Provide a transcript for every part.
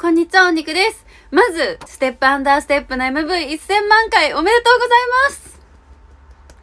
こんにちは、お肉です。まず、ステップアンダーステップの MV1000 万回おめでとうございます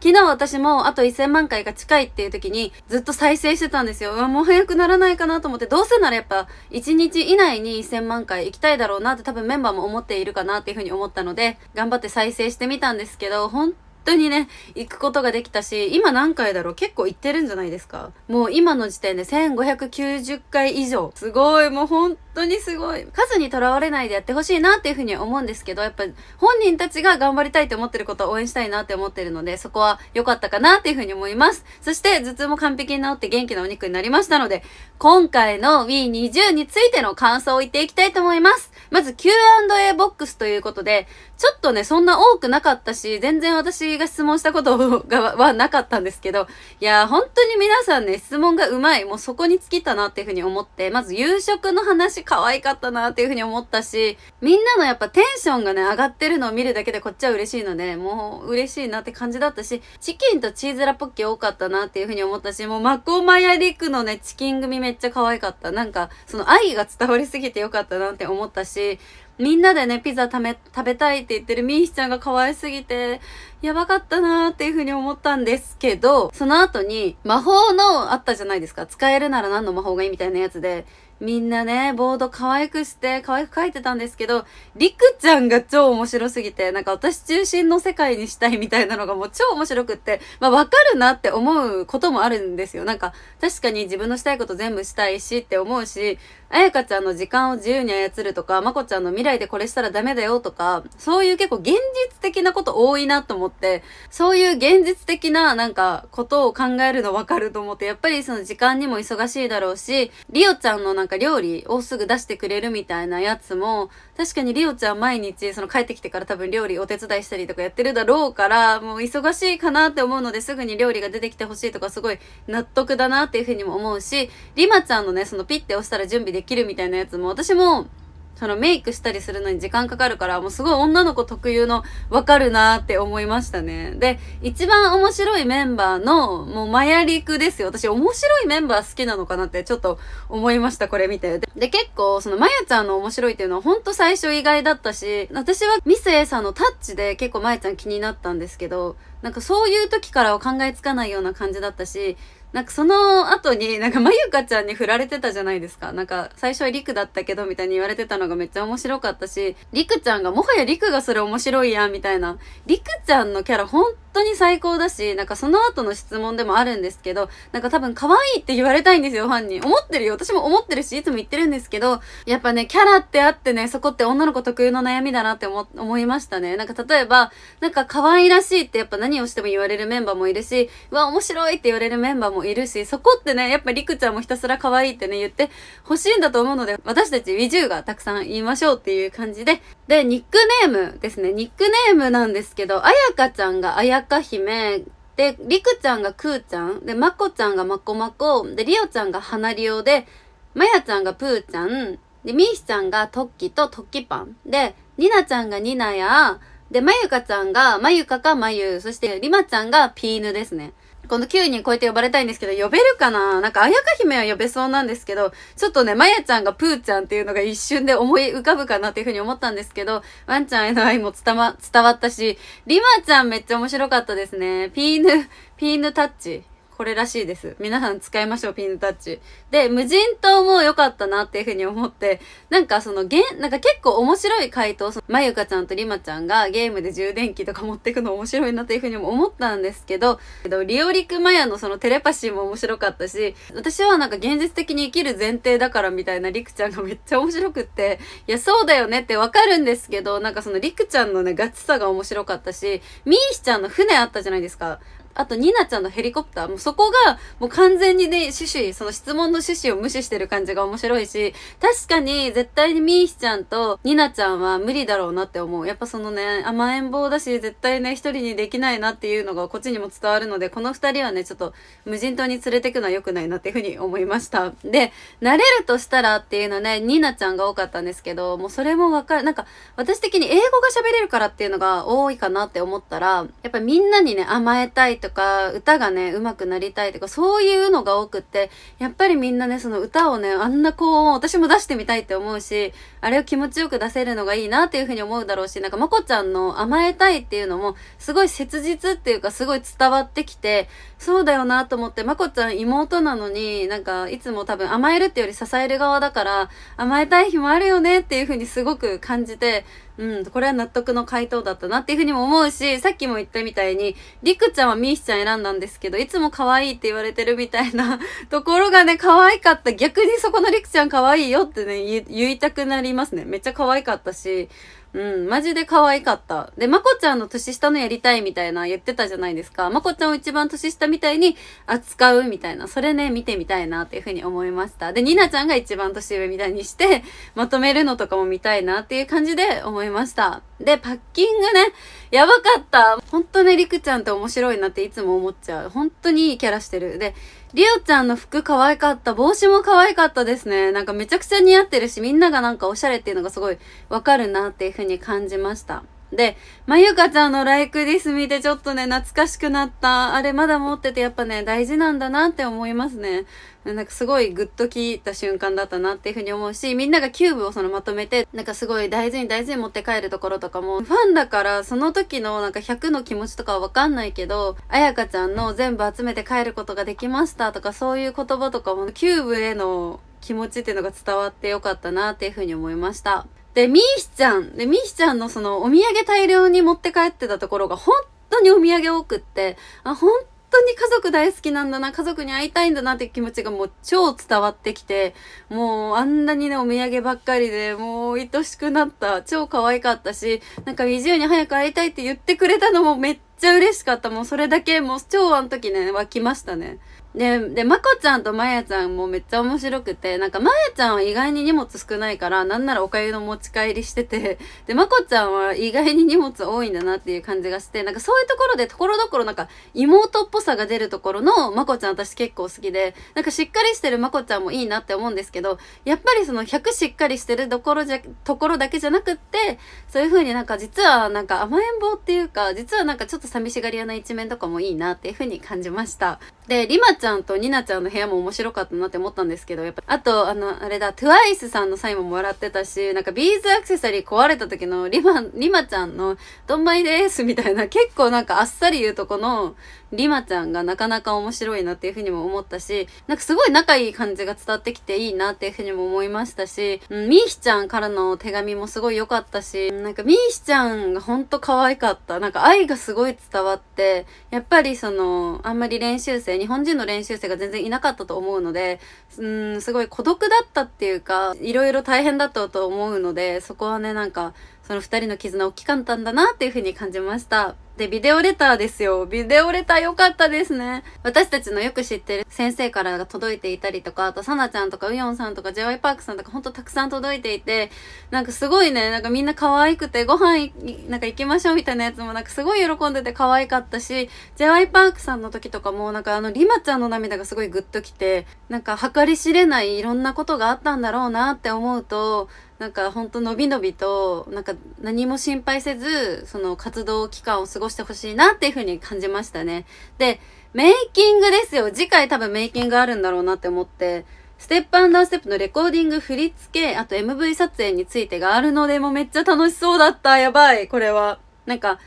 昨日私もあと1000万回が近いっていう時にずっと再生してたんですよ。うわ、もう早くならないかなと思って、どうせならやっぱ1日以内に1000万回行きたいだろうなって多分メンバーも思っているかなっていうふうに思ったので、頑張って再生してみたんですけど、本当にね、行くことができたし、今何回だろう結構行ってるんじゃないですかもう今の時点で1590回以上。すごい、もう本当にすごい。数にとらわれないでやってほしいなっていうふうに思うんですけど、やっぱ本人たちが頑張りたいと思ってることを応援したいなって思ってるので、そこは良かったかなっていうふうに思います。そして、頭痛も完璧に治って元気なお肉になりましたので、今回の W20 についての感想を言っていきたいと思います。まず Q&A ボックスということで、ちょっとね、そんな多くなかったし、全然私が質問したことがはなかったんですけど、いやー、本当に皆さんね、質問がうまい、もうそこに尽きたなっていうふうに思って、まず夕食の話可愛かったなっていうふうに思ったし、みんなのやっぱテンションがね、上がってるのを見るだけでこっちは嬉しいので、もう嬉しいなって感じだったし、チキンとチーズラポッー多かったなっていうふうに思ったし、もうマコマヤリクのね、チキン組めっちゃ可愛かった。なんか、その愛が伝わりすぎてよかったなって思ったし、みんなでね、ピザ食べ、食べたいって言ってるミーヒちゃんが可愛すぎて、やばかったなーっていう風に思ったんですけど、その後に、魔法のあったじゃないですか。使えるなら何の魔法がいいみたいなやつで、みんなね、ボード可愛くして、可愛く書いてたんですけど、りくちゃんが超面白すぎて、なんか私中心の世界にしたいみたいなのがもう超面白くって、まあわかるなって思うこともあるんですよ。なんか、確かに自分のしたいこと全部したいしって思うし、あやかちゃんの時間を自由に操るとか、まこちゃんの未来でこれしたらダメだよとか、そういう結構現実的なこと多いなと思って、そういう現実的ななんかことを考えるのわかると思って、やっぱりその時間にも忙しいだろうし、リオちゃんのなんか料理をすぐ出してくれるみたいなやつも、確かにリオちゃん毎日その帰ってきてから多分料理お手伝いしたりとかやってるだろうから、もう忙しいかなって思うのですぐに料理が出てきてほしいとかすごい納得だなっていうふうにも思うし、リマちゃんのね、そのピッて押したら準備できるみたいなやつも私もそのメイクしたりするのに時間かかるから、もうすごい女の子特有のわかるなって思いましたね。で、一番面白いメンバーの、もうマヤリクですよ。私面白いメンバー好きなのかなってちょっと思いました、これ見て。で、で結構そのマヤちゃんの面白いっていうのはほんと最初意外だったし、私はミス A さんのタッチで結構マヤちゃん気になったんですけど、なんかそういう時からは考えつかないような感じだったし、なんかその後に、なんかまゆかちゃんに振られてたじゃないですか。なんか最初はりくだったけどみたいに言われてたのがめっちゃ面白かったし、りくちゃんがもはやりくがそれ面白いやんみたいな。りくちゃんのキャラ本当に最高だし、なんかその後の質問でもあるんですけど、なんか多分可愛いって言われたいんですよ、ファンに。思ってるよ。私も思ってるし、いつも言ってるんですけど、やっぱね、キャラってあってね、そこって女の子特有の悩みだなって思、思いましたね。なんか例えば、なんか可愛らしいってやっぱ何をしても言われるメンバーもいるし、わ、面白いって言われるメンバーもいるし、そこってね、やっぱりくちゃんもひたすら可愛いってね、言って欲しいんだと思うので、私たち WeJu がたくさん言いましょうっていう感じで、で、ニックネームですね。ニックネームなんですけど、あやかちゃんがあやか姫、で、りくちゃんがくーちゃん、で、まこちゃんがまこまこ、で、りおちゃんがはなりおで、まやちゃんがぷーちゃん、で、みーしちゃんがとっきととっきぱん、で、になちゃんがになや、で、まゆかちゃんがまゆかかまゆ、そしてりまちゃんがピーヌですね。この9人超えて呼ばれたいんですけど、呼べるかななんか、あやか姫は呼べそうなんですけど、ちょっとね、まやちゃんがプーちゃんっていうのが一瞬で思い浮かぶかなっていうふうに思ったんですけど、ワンちゃんへの愛も伝わ、伝わったし、リマちゃんめっちゃ面白かったですね。ピーヌ、ピーヌタッチこれらしいです。皆さん使いましょう、ピンタッチ。で、無人島も良かったなっていうふうに思って、なんかその、げん、なんか結構面白い回答、その、まゆかちゃんとりまちゃんがゲームで充電器とか持ってくの面白いなっていうふうにも思ったんですけど、リオリクマヤのそのテレパシーも面白かったし、私はなんか現実的に生きる前提だからみたいなりくちゃんがめっちゃ面白くって、いや、そうだよねってわかるんですけど、なんかそのりくちゃんのね、ガチさが面白かったし、みーシちゃんの船あったじゃないですか。あと、ニナちゃんのヘリコプター、もうそこが、もう完全にね、趣旨、その質問の趣旨を無視してる感じが面白いし、確かに絶対にミーヒちゃんとニナちゃんは無理だろうなって思う。やっぱそのね、甘えん坊だし、絶対ね、一人にできないなっていうのがこっちにも伝わるので、この二人はね、ちょっと無人島に連れてくのは良くないなっていうふうに思いました。で、慣れるとしたらっていうのね、ニナちゃんが多かったんですけど、もうそれもわかる、なんか、私的に英語が喋れるからっていうのが多いかなって思ったら、やっぱみんなにね、甘えたいととか、歌がね、上手くなりたいとか、そういうのが多くって、やっぱりみんなね、その歌をね、あんな高音、私も出してみたいって思うし、あれを気持ちよく出せるのがいいなっていうふうに思うだろうし、なんかまこちゃんの甘えたいっていうのも、すごい切実っていうか、すごい伝わってきて、そうだよなと思って、まこちゃん妹なのに、なんか、いつも多分甘えるってより支える側だから、甘えたい日もあるよねっていうふうにすごく感じて、うん、これは納得の回答だったなっていうふうにも思うし、さっきも言ったみたいに、りくちゃんはみーひちゃん選んだんですけど、いつも可愛いって言われてるみたいな ところがね、可愛かった。逆にそこのりくちゃん可愛いよってね、言いたくなりますね。めっちゃ可愛かったし、うん、マジで可愛かった。で、まこちゃんの年下のやりたいみたいな言ってたじゃないですか。まこちゃんを一番年下みたいに扱うみたいな。それね、見てみたいなっていうふうに思いました。で、になちゃんが一番年上みたいにして、まとめるのとかも見たいなっていう感じで思いました。で、パッキングね、やばかった。本当ね、りくちゃんって面白いなっていつも思っちゃう。本当にいいキャラしてる。で、りおちゃんの服可愛かった。帽子も可愛かったですね。なんかめちゃくちゃ似合ってるし、みんながなんかおしゃれっていうのがすごいわかるなっていうふうに感じました。で、まゆかちゃんのライクディス見てちょっとね、懐かしくなった。あれまだ持っててやっぱね、大事なんだなって思いますね。なんかすごいグッといた瞬間だったなっていうふうに思うし、みんながキューブをそのまとめて、なんかすごい大事に大事に持って帰るところとかも、ファンだからその時のなんか100の気持ちとかはわかんないけど、あやかちゃんの全部集めて帰ることができましたとかそういう言葉とかも、キューブへの気持ちっていうのが伝わってよかったなっていうふうに思いました。で、ミーシちゃん、で、ミーシちゃんのそのお土産大量に持って帰ってたところが本当にお土産多くって、あ、本当に家族大好きなんだな、家族に会いたいんだなって気持ちがもう超伝わってきて、もうあんなにね、お土産ばっかりで、もう愛しくなった、超可愛かったし、なんか移住に早く会いたいって言ってくれたのもめっちゃ嬉しかった。もうそれだけ、もう超あの時ね、湧きましたね。で、で、まこちゃんとまやちゃんもめっちゃ面白くて、なんかまやちゃんは意外に荷物少ないから、なんならお粥の持ち帰りしてて、で、まこちゃんは意外に荷物多いんだなっていう感じがして、なんかそういうところで、ところどころなんか妹っぽさが出るところのまこちゃん私結構好きで、なんかしっかりしてるまこちゃんもいいなって思うんですけど、やっぱりその100しっかりしてるところじゃ、ところだけじゃなくって、そういう風になんか実はなんか甘えん坊っていうか、実はなんかちょっとと寂しがり屋な一面とかもいいなっていうふうに感じましたで、リマちゃんとニナちゃんの部屋も面白かったなって思ったんですけど、やっぱ、あと、あの、あれだ、twice さんのサインももらってたし、なんかビーズアクセサリー壊れた時のリマ、リマちゃんの、どんまいですみたいな、結構なんかあっさり言うとこの、リマちゃんがなかなか面白いなっていうふうにも思ったし、なんかすごい仲いい感じが伝わってきていいなっていうふうにも思いましたし、うん、みーヒちゃんからの手紙もすごい良かったし、なんかみーヒちゃんがほんと可愛かった。なんか愛がすごい伝わって、やっぱりその、あんまり練習生日本人の練習生が全然いなかったと思うので、うん、すごい孤独だったっていうか、いろいろ大変だったと思うので、そこはね、なんか、その二人の絆大きかったんだなっていうふうに感じました。で、ビデオレターですよ。ビデオレター良かったですね。私たちのよく知ってる先生からが届いていたりとか、あと、サナちゃんとか、ウヨンさんとか、j y パークさんとか、ほんとたくさん届いていて、なんかすごいね、なんかみんな可愛くて、ご飯なんか行きましょうみたいなやつも、なんかすごい喜んでて可愛かったし、j y パークさんの時とかも、なんかあの、リマちゃんの涙がすごいグッときて、なんか計り知れないいろんなことがあったんだろうなって思うと、なんか本当のびのびと、なんか何も心配せず、その活動期間を過ごしてほしいなっていうふうに感じましたね。で、メイキングですよ。次回多分メイキングあるんだろうなって思って、ステップアンダーステップのレコーディング、振り付け、あと MV 撮影についてがあるので、もめっちゃ楽しそうだった。やばい、これは。なんか、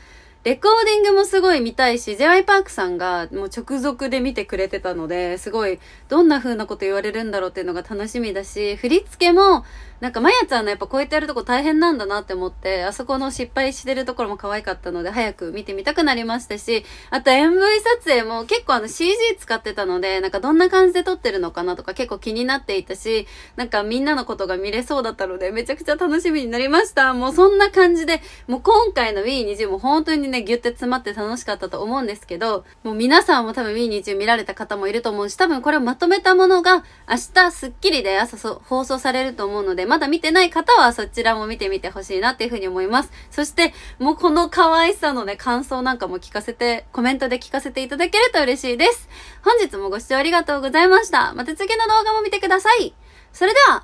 レコーディングもすごい見たいし、J.Y.Park さんがもう直属で見てくれてたので、すごいどんな風なこと言われるんだろうっていうのが楽しみだし、振り付けもなんか、まやちゃんのやっぱこうやってやるとこ大変なんだなって思って、あそこの失敗してるところも可愛かったので、早く見てみたくなりましたし、あと MV 撮影も結構あの CG 使ってたので、なんかどんな感じで撮ってるのかなとか結構気になっていたし、なんかみんなのことが見れそうだったので、めちゃくちゃ楽しみになりました。もうそんな感じで、もう今回の W20 も本当にね、ぎゅって詰まって楽しかったと思うんですけど、もう皆さんも多分 W20 見られた方もいると思うし、多分これをまとめたものが明日スッキリで朝放送されると思うので、まだ見てない方はそちらも見てみてほしいなっていうふうに思います。そして、もうこの可愛さのね、感想なんかも聞かせて、コメントで聞かせていただけると嬉しいです。本日もご視聴ありがとうございました。また次の動画も見てください。それでは、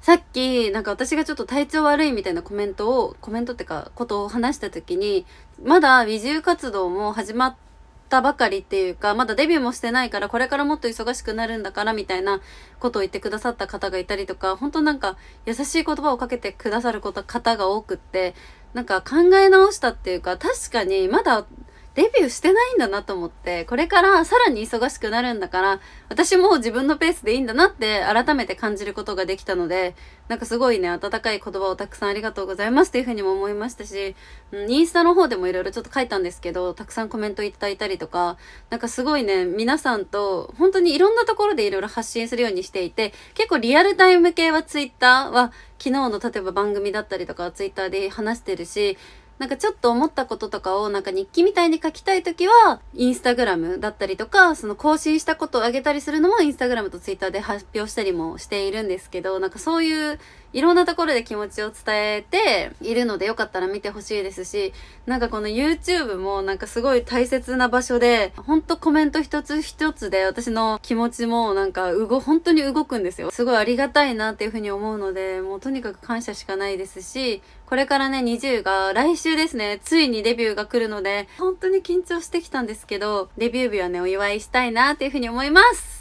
さっき、なんか私がちょっと体調悪いみたいなコメントを、コメントってか、ことを話した時に、まだ移住活動も始まって、ったばかりっていうか、まだデビューもしてないから、これからもっと忙しくなるんだから、みたいなことを言ってくださった方がいたりとか、本当なんか、優しい言葉をかけてくださること、方が多くって、なんか考え直したっていうか、確かにまだデビューしてないんだなと思って、これからさらに忙しくなるんだから、私も自分のペースでいいんだなって改めて感じることができたので、なんかすごいね、温かい言葉をたくさんありがとうございますっていうふうにも思いましたし、うん、インスタの方でもいろいろちょっと書いたんですけど、たくさんコメントいただいたりとか、なんかすごいね、皆さんと本当にいろんなところでいろいろ発信するようにしていて、結構リアルタイム系はツイッターは昨日の例えば番組だったりとかツイッターで話してるし、なんかちょっと思ったこととかをなんか日記みたいに書きたい時は、インスタグラムだったりとか、その更新したことをあげたりするのもインスタグラムとツイッターで発表したりもしているんですけど、なんかそういういろんなところで気持ちを伝えているのでよかったら見てほしいですし、なんかこの YouTube もなんかすごい大切な場所で、ほんとコメント一つ一つで私の気持ちもなんか動、本当に動くんですよ。すごいありがたいなっていうふうに思うので、もうとにかく感謝しかないですし、これからね、20が来週ですね、ついにデビューが来るので、本当に緊張してきたんですけど、デビュー日はね、お祝いしたいなっていうふうに思います